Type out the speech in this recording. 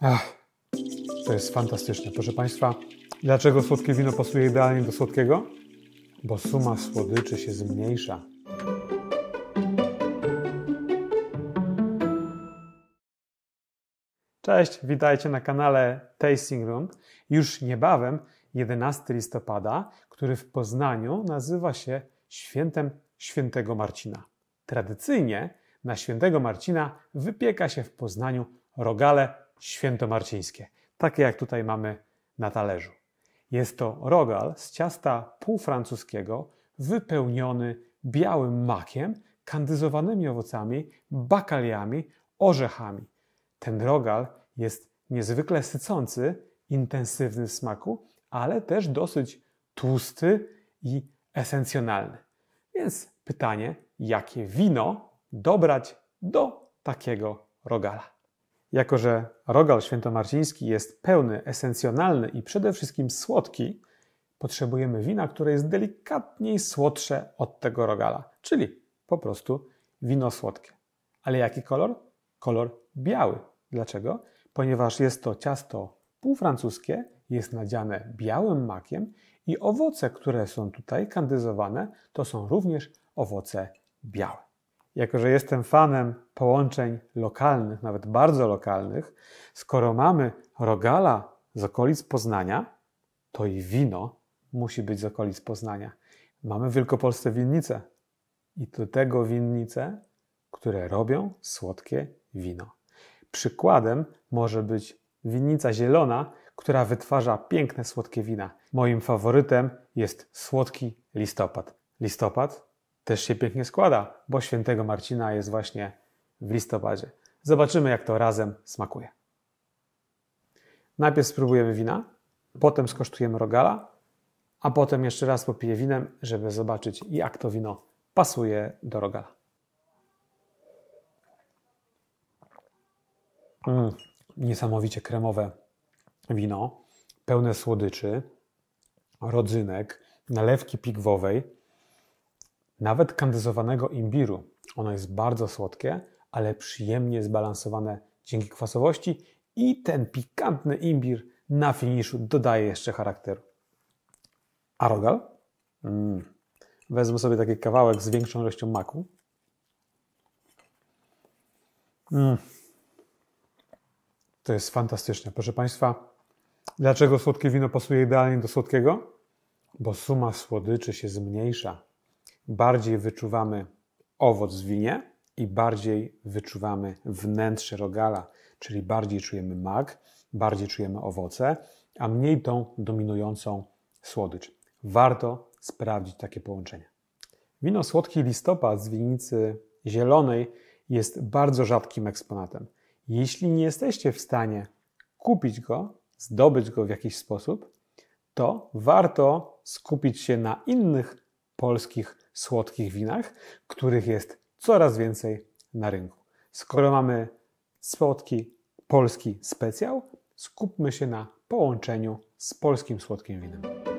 Ach, to jest fantastyczne. Proszę Państwa, dlaczego słodkie wino pasuje idealnie do słodkiego? Bo suma słodyczy się zmniejsza. Cześć, witajcie na kanale Tasting Room. Już niebawem, 11 listopada, który w Poznaniu nazywa się Świętem Świętego Marcina. Tradycyjnie na Świętego Marcina wypieka się w Poznaniu rogale świętomarcińskie, takie jak tutaj mamy na talerzu. Jest to rogal z ciasta półfrancuskiego wypełniony białym makiem, kandyzowanymi owocami, bakaliami, orzechami. Ten rogal jest niezwykle sycący, intensywny w smaku, ale też dosyć tłusty i esencjonalny. Więc pytanie, jakie wino dobrać do takiego rogala? Jako, że rogal świętomarciński jest pełny, esencjonalny i przede wszystkim słodki, potrzebujemy wina, które jest delikatniej słodsze od tego rogala, czyli po prostu wino słodkie. Ale jaki kolor? Kolor biały. Dlaczego? Ponieważ jest to ciasto półfrancuskie, jest nadziane białym makiem i owoce, które są tutaj kandyzowane, to są również owoce białe jako że jestem fanem połączeń lokalnych, nawet bardzo lokalnych, skoro mamy rogala z okolic Poznania, to i wino musi być z okolic Poznania. Mamy w Wielkopolsce winnice i do tego winnice, które robią słodkie wino. Przykładem może być winnica zielona, która wytwarza piękne słodkie wina. Moim faworytem jest słodki listopad. Listopad też się pięknie składa, bo świętego Marcina jest właśnie w listopadzie. Zobaczymy, jak to razem smakuje. Najpierw spróbujemy wina, potem skosztujemy rogala, a potem jeszcze raz popiję winem, żeby zobaczyć, jak to wino pasuje do rogala. Mm, niesamowicie kremowe wino, pełne słodyczy, rodzynek, nalewki pigwowej nawet kandyzowanego imbiru. Ono jest bardzo słodkie, ale przyjemnie zbalansowane dzięki kwasowości i ten pikantny imbir na finiszu dodaje jeszcze charakteru. A rogal? Mm. Wezmę sobie taki kawałek z większą ilością maku. Mm. To jest fantastyczne. Proszę Państwa, dlaczego słodkie wino pasuje idealnie do słodkiego? Bo suma słodyczy się zmniejsza bardziej wyczuwamy owoc w winie i bardziej wyczuwamy wnętrze rogala, czyli bardziej czujemy mak, bardziej czujemy owoce, a mniej tą dominującą słodycz. Warto sprawdzić takie połączenie. Wino słodki listopad z winnicy zielonej jest bardzo rzadkim eksponatem. Jeśli nie jesteście w stanie kupić go, zdobyć go w jakiś sposób, to warto skupić się na innych polskich słodkich winach, których jest coraz więcej na rynku. Skoro mamy słodki polski specjal, skupmy się na połączeniu z polskim słodkim winem.